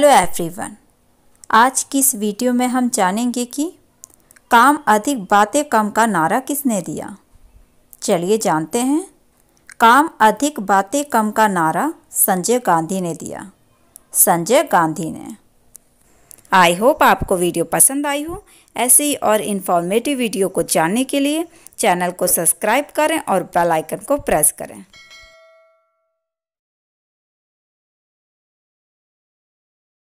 hello everyone आज की इस वीडियो में हम जानेंगे कि काम अधिक बातें कम का नारा किसने दिया चलिए जानते हैं काम अधिक बातें कम का नारा संजय गांधी ने दिया संजय गांधी ने आई होप आपको वीडियो पसंद आई हो ऐसी और इन्फॉर्मेटिव वीडियो को जानने के लिए चैनल को सब्सक्राइब करें और बेल आइकन को प्रेस करें